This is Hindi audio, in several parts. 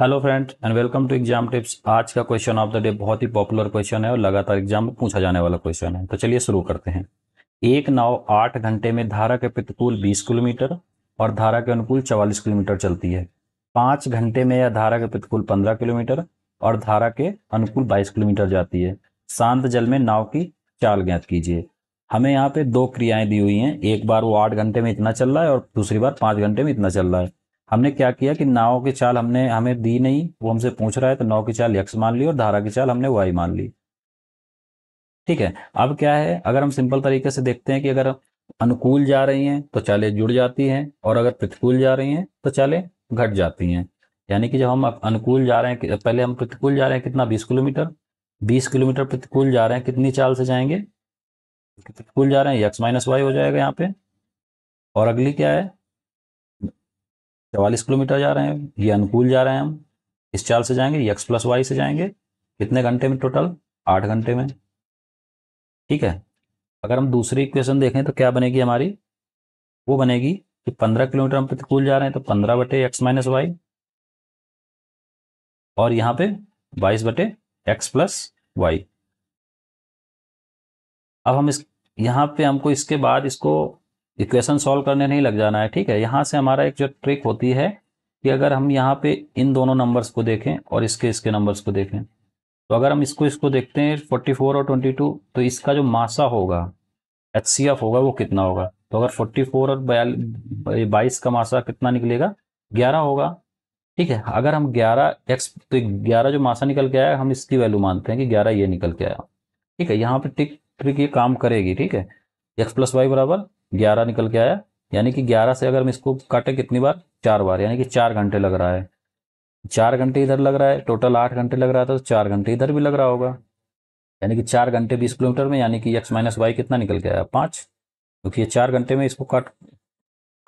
hello friends and welcome to exam tips आज का क्वेश्चन ऑफ द डे बहुत ही पॉपुलर क्वेश्चन है और लगातार एग्जाम में पूछा जाने वाला क्वेश्चन है तो चलिए शुरू करते हैं एक नाव आठ घंटे में धारा के प्रतिकूल बीस किलोमीटर और धारा के अनुकूल चवालीस किलोमीटर चलती है पाँच घंटे में यह धारा के प्रतिकूल पंद्रह किलोमीटर और धारा के अनुकूल बाईस किलोमीटर जाती है शांत जल में नाव की चाल ज्ञात कीजिए हमें यहाँ पे दो क्रियाएं दी हुई हैं एक बार वो आठ घंटे में इतना चल रहा है और दूसरी बार पाँच घंटे में इतना चल रहा है हमने क्या किया कि नाव की चाल हमने हमें दी नहीं वो हमसे पूछ रहा है तो नाव की चाल यक्स मान ली और धारा की चाल हमने वाई मान ली ठीक है अब क्या है अगर हम सिंपल तरीके से देखते हैं कि अगर अनुकूल जा रही हैं तो चालें जुड़ जाती हैं और अगर प्रतिकूल जा रही हैं तो चालें घट जाती हैं यानी कि जब हम अनुकूल जा रहे हैं पहले हम प्रतिकूल जा रहे हैं कितना बीस किलोमीटर बीस किलोमीटर प्रतिकूल जा रहे हैं कितनी चाल से जाएंगे प्रतिकूल जा रहे हैं यक्स माइनस वाई हो जाएगा यहाँ पे और अगली क्या है चवालीस किलोमीटर जा रहे हैं ये अनुकूल जा रहे हैं हम इस चाल से जाएंगे एक्स प्लस वाई से जाएंगे कितने घंटे में टोटल आठ घंटे में ठीक है अगर हम दूसरी इक्वेशन देखें तो क्या बनेगी हमारी वो बनेगी कि पंद्रह किलोमीटर हम प्रतिकूल जा रहे हैं तो पंद्रह बटे एक्स माइनस वाई और यहाँ पे बाईस बटे एक्स प्लस वाई अब हम इस यहाँ पे हमको इसके बाद इसको इक्वेशन सॉल्व करने नहीं लग जाना है ठीक है यहाँ से हमारा एक जो ट्रिक होती है कि अगर हम यहाँ पे इन दोनों नंबर्स को देखें और इसके इसके नंबर्स को देखें तो अगर हम इसको इसको देखते हैं 44 और 22 तो इसका जो मासा होगा एच होगा वो कितना होगा तो अगर 44 और बयालीस बाईस का मासा कितना निकलेगा 11 होगा ठीक है अगर हम 11 एक्स तो 11 जो मासा निकल के आया हम इसकी वैल्यू मानते हैं कि 11 ये निकल के आया ठीक है यहाँ पे टिक ट्रिक ये काम करेगी ठीक है एक्स प्लस वाई बराबर ग्यारह निकल के आया यानी कि ग्यारह से अगर हम इसको काटे कितनी बार चार बार यानी कि चार घंटे लग रहा है चार घंटे इधर लग रहा है टोटल आठ घंटे लग रहा था तो चार घंटे इधर भी लग रहा होगा यानी कि चार घंटे बीस किलोमीटर में यानी कि एक्स माइनस वाई कितना निकल के आया पाँच क्योंकि तो ये चार घंटे में इसको काट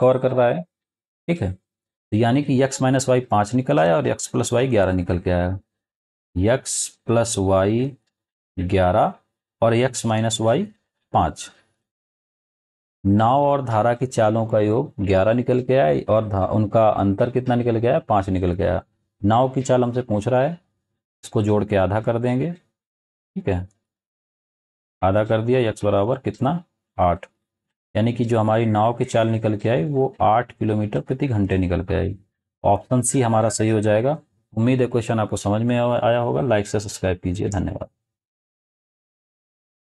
कवर कर रहा है ठीक है तो यानी कि यक्स माइनस वाई पाँच निकल आया और यक्स प्लस वाई ग्यारह निकल के आया यक्स प्लस वाई ग्यारह और यक्स माइनस वाई पाँच नाव और धारा की चालों का योग ग्यारह निकल के आया और उनका अंतर कितना निकल गया है पाँच निकल गया नाव की चाल हमसे पूछ रहा है इसको जोड़ के आधा कर देंगे ठीक है आधा कर दिया यक्स बराबर कितना आठ यानी कि जो हमारी नाव की चाल निकल के आई वो आठ किलोमीटर प्रति घंटे निकल के आई ऑप्शन सी हमारा सही हो जाएगा उम्मीद है क्वेश्चन आपको समझ में आया होगा लाइक से सब्सक्राइब कीजिए धन्यवाद